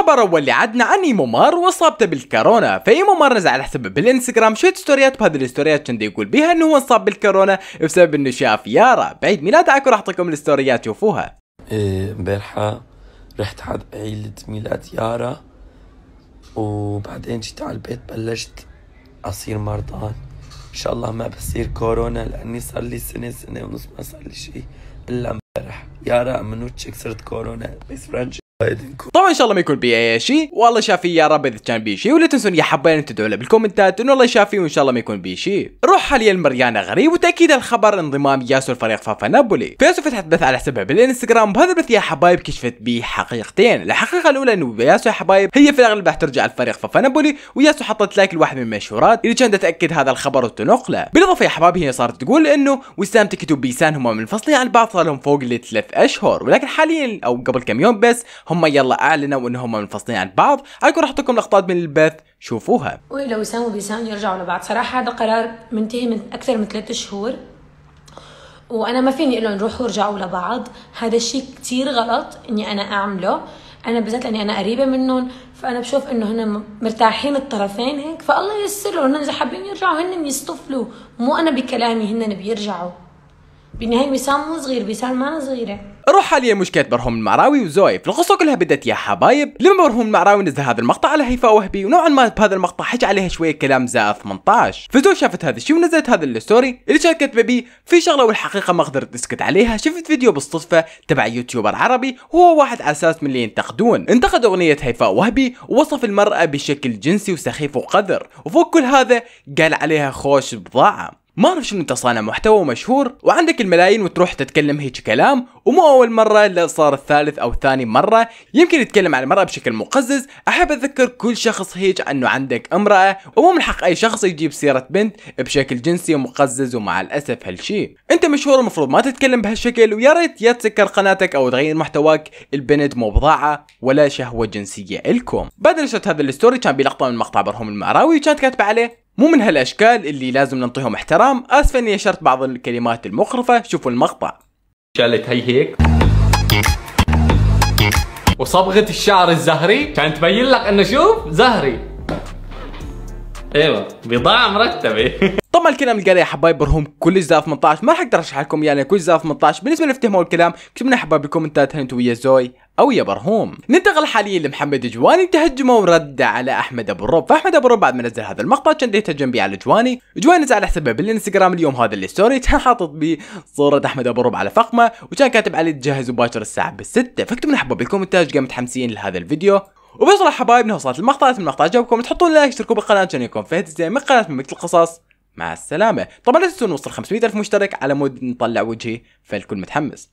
الخبر اول اللي عدنا عن ايمو مار واصابته بالكورونا فايمو مار نزل على حسابه بالانستغرام شويه ستوريات بهذه الستوريات كان يقول بها انه هو انصاب بالكورونا بسبب انه شاف يارا بعيد ميلاده اكو راح اعطيكم الستوريات شوفوها إيه، امبارحه رحت على عيلة ميلاد يارا وبعدين جيت على البيت بلشت اصير مرضان ان شاء الله ما بصير كورونا لاني صار لي سنه سنه ونص ما صار لي شيء الا امبارح يارا تشيك صرت كورونا بس فرنش طبعا ان شاء الله ما يكون بي اي شيء والله شافي يا رب اذا كان بي شيء ولا تنسون يا حبايب تدعوا له بالكومنتات انه الله يشافي وان شاء الله ما يكون بي شيء روح حاليا مريانا غريب وتاكيد الخبر انضمام ياسو لفريق فافا نابولي فياسو فتحت بث على حسابها بالانستغرام وهذا البث يا حبايب كشفت به حقيقتين الحقيقه الاولى انه ياسو يا حبايب هي في الاغلب راح ترجع لفريق فافا نابولي وياسو حطت لايك لواحد من المشهورات اللي كانت تاكد هذا الخبر وتنقله بالاضافه يا حبايب هي صارت تقول انه وسام تكتب بيسان هما منفصلين عن بعض صار لهم فوق لثلاث اشهر ولكن حاليا او قبل كم يوم بس هم يلا اعلنوا هم منفصلين عن بعض اكو راح احطكم لقطات من البث شوفوها ولو وسام وبيسان يرجعوا لبعض صراحه هذا قرار منتهي من اكثر من ثلاثة شهور وانا ما فيني اقول لهم روحوا ارجعوا لبعض هذا الشيء كثير غلط اني انا اعمله انا بالذات لاني انا قريبه منهم فانا بشوف انه هن مرتاحين الطرفين هيك فالله ييسر لهم هن اذا حابين يرجعوا هن يستفلوا مو انا بكلامي هن بيرجعوا بالنهاية وسام مو صغير وسام ما صغيرة روح حاليا مشكلة برهوم المعراوي وزويف القصة كلها بدت يا حبايب لما برهوم المعراوي نزل هذا المقطع على هيفاء وهبي ونوعا ما بهذا المقطع حج عليها شوية كلام زاء 18 فزو شافت هذا الشيء ونزلت هذا الستوري اللي شاركت ببي في شغلة والحقيقة ما قدرت اسكت عليها شفت فيديو بالصدفة تبع يوتيوبر عربي هو واحد على اساس من اللي ينتقدون انتقد اغنية هيفاء وهبي ووصف المرأة بشكل جنسي وسخيف وقذر وفوق كل هذا قال عليها خوش بضاعة ما اعرف شنو انت صانع محتوى مشهور وعندك الملايين وتروح تتكلم هيك كلام ومو اول مره لا صار الثالث او ثاني مره يمكن يتكلم عن المراه بشكل مقزز احب اذكر كل شخص هيك انه عندك امراه ومو من حق اي شخص يجيب سيره بنت بشكل جنسي ومقزز ومع الاسف هالشي انت مشهور المفروض ما تتكلم بهالشكل ويا ريت يا تسكر قناتك او تغير محتواك البنت مو بضاعه ولا شهوه جنسيه الكم بعد نشرت هذا الستوري كان بلقطه من مقطع برهم المعراوي وكانت كاتبه عليه مو من هالاشكال اللي لازم ننطيهم احترام اسف اني اشرت بعض الكلمات المقرفه شوفوا المقطع شالت هي هيك وصبغة الشعر الزهري كانت تبين لك انه شوف زهري ايوه بضاعة مرتبة طبعا الكلام اللي قاله يا حبايب برهم كل اجزاء 18 ما راح اقدر اشرح لكم يعني كل اجزاء 18 بالنسبه لفتهموا الكلام يا حبايب بالكومنتات هل انتم ويا زوي او يا برهوم ننتقل حاليا لمحمد جواني تهجمه ورد على احمد ابو الرب فاحمد ابو الرب بعد ما نزل هذا المقطع كان يتهجم به على جواني جواني نزل على حسابه بالانستغرام اليوم هذا اللي ستوري كان حاطط بي صوره احمد ابو الرب على فقمه وكان كاتب عليه تجهز مباشر الساعه بالستة فاكتبوا لنا حبايب بالكومنتات قام متحمسين لهذا الفيديو وبصراحة حبايب انها وصلت المقطع اتمنى المقطع عجبكم تحطون لايك تشتركوا بالقناة عشان يكون فهد زي من قناة مثل القصص مع السلامة طبعا لا تنسون نوصل 500 ألف مشترك على مود نطلع وجهي فالكل متحمس